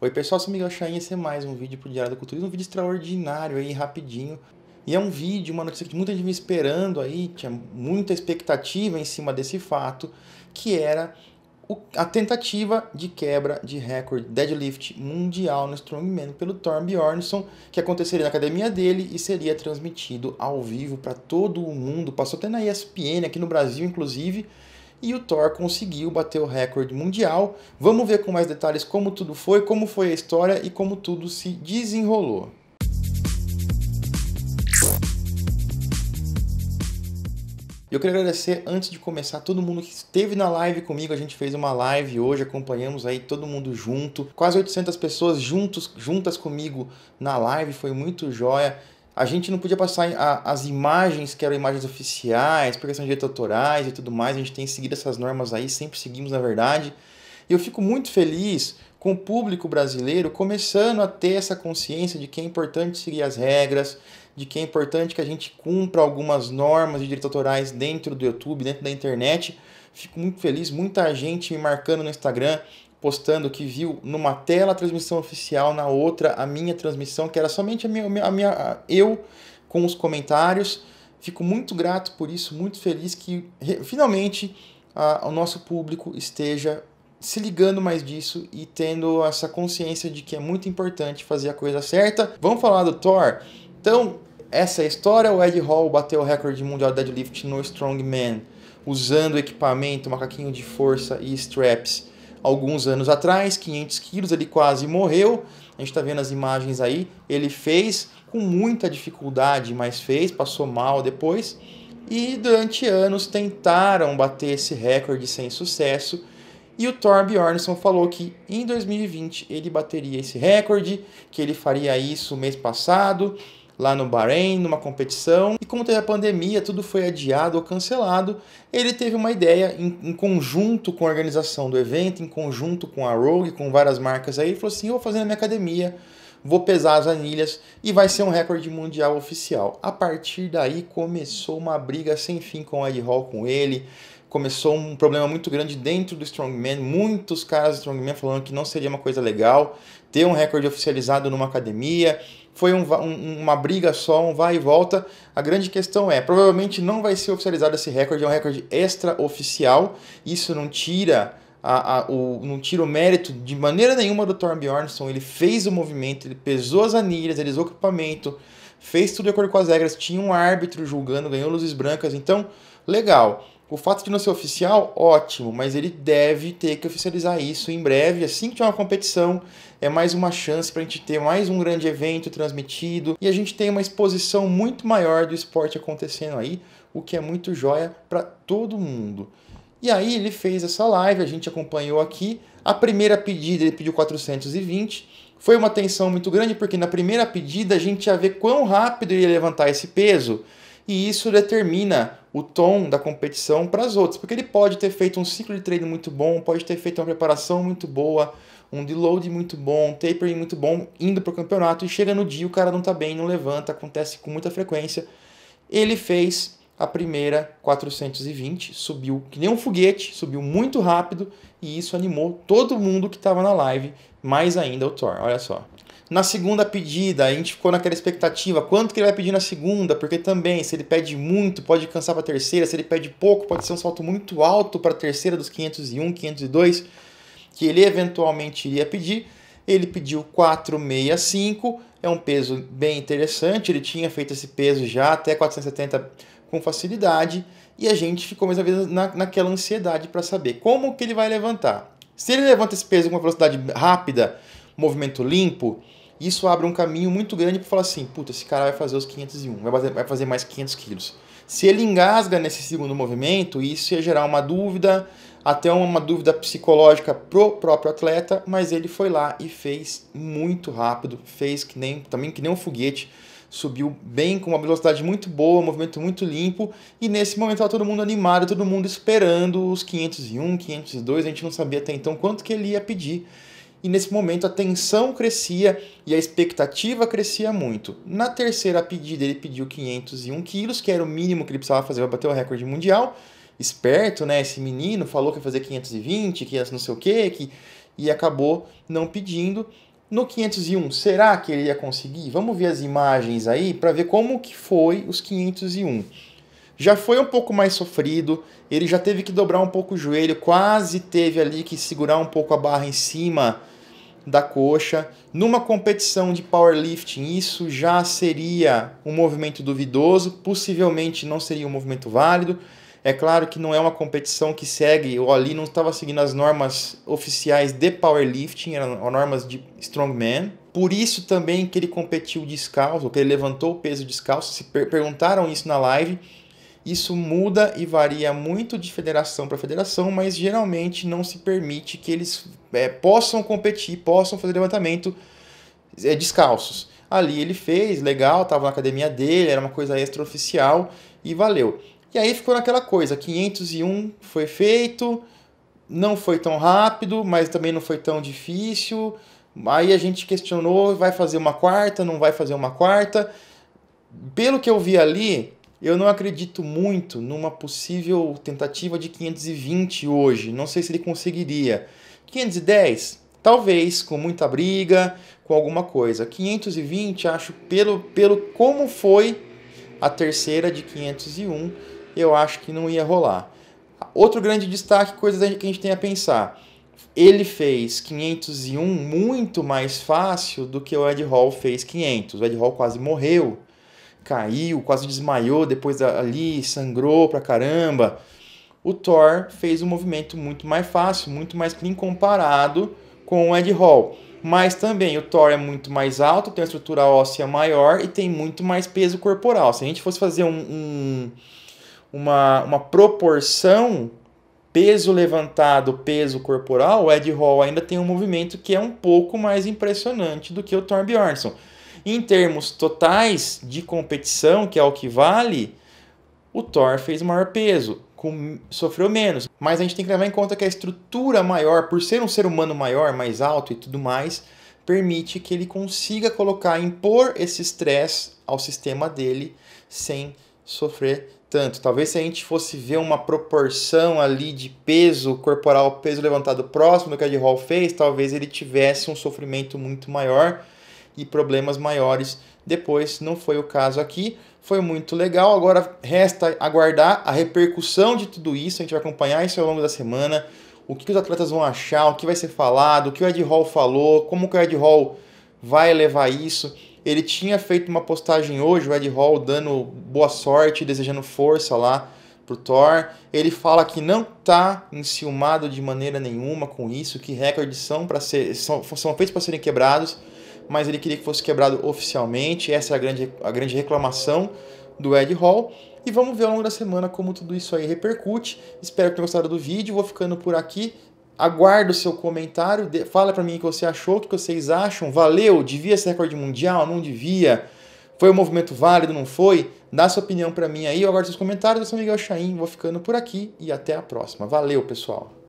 Oi pessoal, sou Miguel Chain, esse é mais um vídeo pro Diário da Cultura, um vídeo extraordinário aí, rapidinho. E é um vídeo, uma notícia que muita gente vinha esperando aí, tinha muita expectativa em cima desse fato, que era a tentativa de quebra de recorde deadlift mundial no strongman pelo Thorne Bjornsson, que aconteceria na academia dele e seria transmitido ao vivo para todo o mundo. Passou até na ESPN aqui no Brasil, inclusive e o Thor conseguiu bater o recorde mundial. Vamos ver com mais detalhes como tudo foi, como foi a história e como tudo se desenrolou. Eu quero agradecer antes de começar todo mundo que esteve na live comigo. A gente fez uma live hoje, acompanhamos aí todo mundo junto, quase 800 pessoas juntos, juntas comigo na live, foi muito joia a gente não podia passar a, as imagens que eram imagens oficiais, porque questão direitos autorais e tudo mais. A gente tem seguido essas normas aí, sempre seguimos, na verdade. E eu fico muito feliz com o público brasileiro começando a ter essa consciência de que é importante seguir as regras, de que é importante que a gente cumpra algumas normas de direitos autorais dentro do YouTube, dentro da internet. Fico muito feliz, muita gente me marcando no Instagram, postando que viu numa tela a transmissão oficial, na outra a minha transmissão, que era somente a minha, a minha a eu com os comentários. Fico muito grato por isso, muito feliz que finalmente a, o nosso público esteja se ligando mais disso e tendo essa consciência de que é muito importante fazer a coisa certa. Vamos falar do Thor? Então, essa é a história. O Ed Hall bateu o recorde mundial de deadlift no Strongman, usando equipamento, macaquinho de força e straps alguns anos atrás, 500 quilos, ele quase morreu. A gente está vendo as imagens aí. Ele fez com muita dificuldade, mas fez, passou mal depois. E durante anos tentaram bater esse recorde sem sucesso. E o Thor Bjornsson falou que em 2020 ele bateria esse recorde, que ele faria isso mês passado, lá no Bahrein, numa competição. E como teve a pandemia, tudo foi adiado ou cancelado, ele teve uma ideia em, em conjunto com a organização do evento, em conjunto com a Rogue, com várias marcas aí, falou assim: eu vou fazer na minha academia, vou pesar as anilhas e vai ser um recorde mundial oficial. A partir daí começou uma briga sem fim com o Ed Hall, com ele. Começou um problema muito grande dentro do Strongman, muitos caras do Strongman falando que não seria uma coisa legal ter um recorde oficializado numa academia, foi um, um, uma briga só, um vai e volta. A grande questão é, provavelmente não vai ser oficializado esse recorde, é um recorde extraoficial. Isso não tira a, a, o, não tira o mérito de maneira nenhuma do Bjornsson. Ele fez o movimento, ele pesou as anilhas, ele usou o equipamento, fez tudo de acordo com as regras, tinha um árbitro julgando, ganhou luzes brancas. Então, legal. O fato de não ser oficial, ótimo, mas ele deve ter que oficializar isso em breve. Assim que tiver é uma competição, é mais uma chance para a gente ter mais um grande evento transmitido e a gente tem uma exposição muito maior do esporte acontecendo aí, o que é muito joia para todo mundo. E aí ele fez essa live, a gente acompanhou aqui. A primeira pedida ele pediu 420. Foi uma tensão muito grande porque na primeira pedida a gente ia ver quão rápido ele ia levantar esse peso e isso determina o tom da competição para as outras, porque ele pode ter feito um ciclo de treino muito bom, pode ter feito uma preparação muito boa, um deload muito bom, um tapering muito bom, indo para o campeonato e chega no dia o cara não está bem, não levanta, acontece com muita frequência. Ele fez a primeira 420, subiu que nem um foguete, subiu muito rápido e isso animou todo mundo que estava na live, mais ainda o Thor. Olha só. Na segunda pedida, a gente ficou naquela expectativa, quanto que ele vai pedir na segunda? Porque também, se ele pede muito, pode cansar para a terceira, se ele pede pouco, pode ser um salto muito alto para a terceira dos 501, 502, que ele eventualmente iria pedir. Ele pediu 465, é um peso bem interessante, ele tinha feito esse peso já até 470 com facilidade, e a gente ficou mais uma vez na, naquela ansiedade para saber como que ele vai levantar. Se ele levanta esse peso com uma velocidade rápida, movimento limpo, isso abre um caminho muito grande para falar assim, puta, esse cara vai fazer os 501, vai fazer, vai fazer mais 500 quilos. Se ele engasga nesse segundo movimento, isso ia gerar uma dúvida, até uma dúvida psicológica pro próprio atleta, mas ele foi lá e fez muito rápido, fez que nem também que nem um foguete, subiu bem com uma velocidade muito boa, movimento muito limpo, e nesse momento estava todo mundo animado, todo mundo esperando os 501, 502, a gente não sabia até então quanto que ele ia pedir e nesse momento a tensão crescia e a expectativa crescia muito. Na terceira pedida, ele pediu 501 quilos, que era o mínimo que ele precisava fazer para bater o recorde mundial. Esperto, né? Esse menino falou que ia fazer 520, 500 não sei o quê, que, e acabou não pedindo. No 501, será que ele ia conseguir? Vamos ver as imagens aí para ver como que foi os 501 já foi um pouco mais sofrido, ele já teve que dobrar um pouco o joelho, quase teve ali que segurar um pouco a barra em cima da coxa. Numa competição de powerlifting, isso já seria um movimento duvidoso, possivelmente não seria um movimento válido. É claro que não é uma competição que segue, ou ali não estava seguindo as normas oficiais de powerlifting, eram normas de strongman. Por isso também que ele competiu descalço, que ele levantou o peso descalço. Se per perguntaram isso na live, isso muda e varia muito de federação para federação, mas geralmente não se permite que eles é, possam competir, possam fazer levantamento é, descalços. Ali ele fez, legal, estava na academia dele, era uma coisa extraoficial e valeu. E aí ficou naquela coisa, 501 foi feito, não foi tão rápido, mas também não foi tão difícil. Aí a gente questionou, vai fazer uma quarta, não vai fazer uma quarta. Pelo que eu vi ali, eu não acredito muito numa possível tentativa de 520 hoje. Não sei se ele conseguiria. 510? Talvez, com muita briga, com alguma coisa. 520, acho, pelo, pelo como foi a terceira de 501, eu acho que não ia rolar. Outro grande destaque, coisa que a gente tem a pensar. Ele fez 501 muito mais fácil do que o Ed Hall fez 500. O Ed Hall quase morreu caiu, quase desmaiou depois ali, sangrou pra caramba. O Thor fez um movimento muito mais fácil, muito mais clean comparado com o Ed Hall. Mas também o Thor é muito mais alto, tem uma estrutura óssea maior e tem muito mais peso corporal. Se a gente fosse fazer um, um, uma, uma proporção peso levantado, peso corporal, o Ed Hall ainda tem um movimento que é um pouco mais impressionante do que o Thor Bjornsson. Em termos totais de competição, que é o que vale, o Thor fez maior peso, com, sofreu menos. Mas a gente tem que levar em conta que a estrutura maior, por ser um ser humano maior, mais alto e tudo mais, permite que ele consiga colocar, impor esse estresse ao sistema dele sem sofrer tanto. Talvez se a gente fosse ver uma proporção ali de peso corporal, peso levantado próximo do que a de Hall fez, talvez ele tivesse um sofrimento muito maior e problemas maiores depois. Não foi o caso aqui, foi muito legal. Agora resta aguardar a repercussão de tudo isso, a gente vai acompanhar isso ao longo da semana. O que os atletas vão achar, o que vai ser falado, o que o Ed Hall falou, como que o Ed Hall vai levar isso. Ele tinha feito uma postagem hoje, o Ed Hall, dando boa sorte, desejando força lá pro Thor. Ele fala que não tá enciumado de maneira nenhuma com isso, que recordes são para ser são, são feitos para serem quebrados mas ele queria que fosse quebrado oficialmente. Essa é a grande, a grande reclamação do Ed Hall. E vamos ver ao longo da semana como tudo isso aí repercute. Espero que tenham gostado do vídeo. Vou ficando por aqui. Aguardo o seu comentário. De... Fala para mim o que você achou, o que vocês acham. Valeu? Devia ser recorde mundial? Não devia? Foi um movimento válido? Não foi? Dá sua opinião para mim aí. Eu aguardo seus comentários. Eu sou Miguel Chaim. Vou ficando por aqui e até a próxima. Valeu, pessoal.